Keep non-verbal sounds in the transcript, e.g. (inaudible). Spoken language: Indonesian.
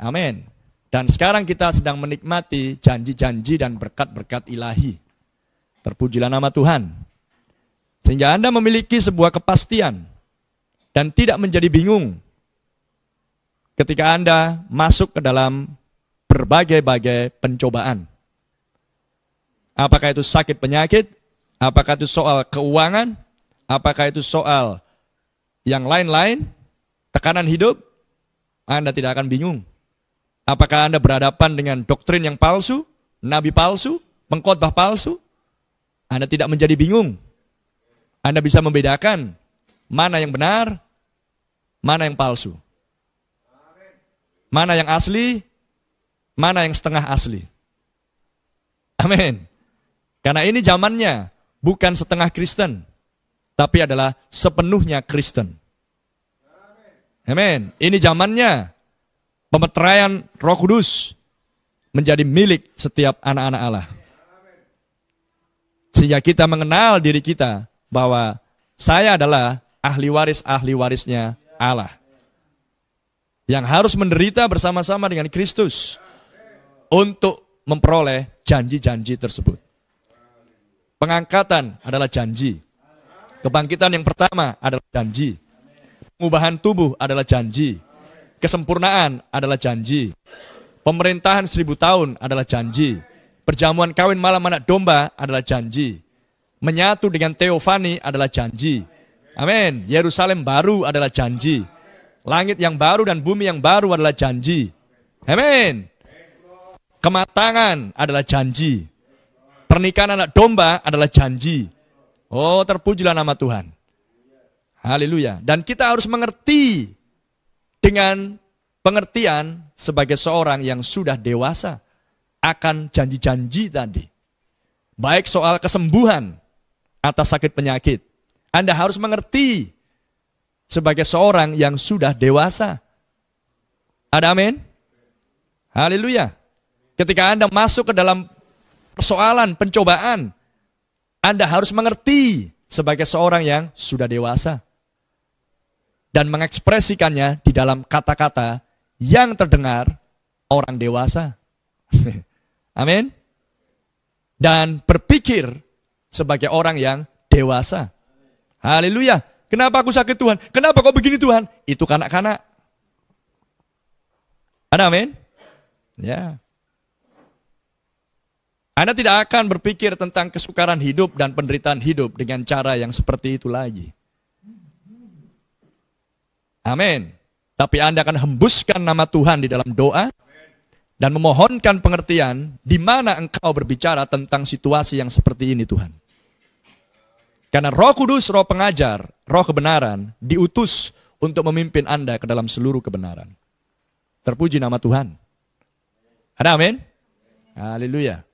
Amin. Dan sekarang kita sedang menikmati janji-janji dan berkat-berkat ilahi. Terpujilah nama Tuhan. Sehingga Anda memiliki sebuah kepastian dan tidak menjadi bingung ketika Anda masuk ke dalam berbagai-bagai pencobaan. Apakah itu sakit penyakit? Apakah itu soal keuangan? Apakah itu soal yang lain-lain? Tekanan hidup? Anda tidak akan bingung Apakah Anda berhadapan dengan doktrin yang palsu, nabi palsu, pengkhotbah palsu? Anda tidak menjadi bingung. Anda bisa membedakan mana yang benar, mana yang palsu. Mana yang asli, mana yang setengah asli. Amin. Karena ini zamannya bukan setengah Kristen, tapi adalah sepenuhnya Kristen. Amin. Ini zamannya pemeteraian Roh Kudus menjadi milik setiap anak-anak Allah. Sehingga kita mengenal diri kita bahwa saya adalah ahli waris-ahli warisnya Allah. Yang harus menderita bersama-sama dengan Kristus untuk memperoleh janji-janji tersebut. Pengangkatan adalah janji. Kebangkitan yang pertama adalah janji. Pengubahan tubuh adalah janji Kesempurnaan adalah janji. Pemerintahan seribu tahun adalah janji. Perjamuan kawin malam anak domba adalah janji. Menyatu dengan Teofani adalah janji. Amin. Yerusalem baru adalah janji. Langit yang baru dan bumi yang baru adalah janji. Amin. Kematangan adalah janji. Pernikahan anak domba adalah janji. Oh, terpujilah nama Tuhan. Haleluya. Dan kita harus mengerti dengan pengertian sebagai seorang yang sudah dewasa akan janji-janji tadi. Baik soal kesembuhan atas sakit penyakit. Anda harus mengerti sebagai seorang yang sudah dewasa. Ada amin? Haleluya. Ketika Anda masuk ke dalam persoalan, pencobaan, Anda harus mengerti sebagai seorang yang sudah dewasa dan mengekspresikannya di dalam kata-kata yang terdengar orang dewasa. (laughs) Amin. Dan berpikir sebagai orang yang dewasa. Haleluya. Kenapa aku sakit Tuhan? Kenapa kok begini Tuhan? Itu kanak-kanak. Ada amin? Ya. Anda tidak akan berpikir tentang kesukaran hidup dan penderitaan hidup dengan cara yang seperti itu lagi. Amin. Tapi Anda akan hembuskan nama Tuhan di dalam doa dan memohonkan pengertian di mana engkau berbicara tentang situasi yang seperti ini Tuhan. Karena Roh Kudus, Roh pengajar, Roh kebenaran diutus untuk memimpin Anda ke dalam seluruh kebenaran. Terpuji nama Tuhan. Ada amin? Haleluya.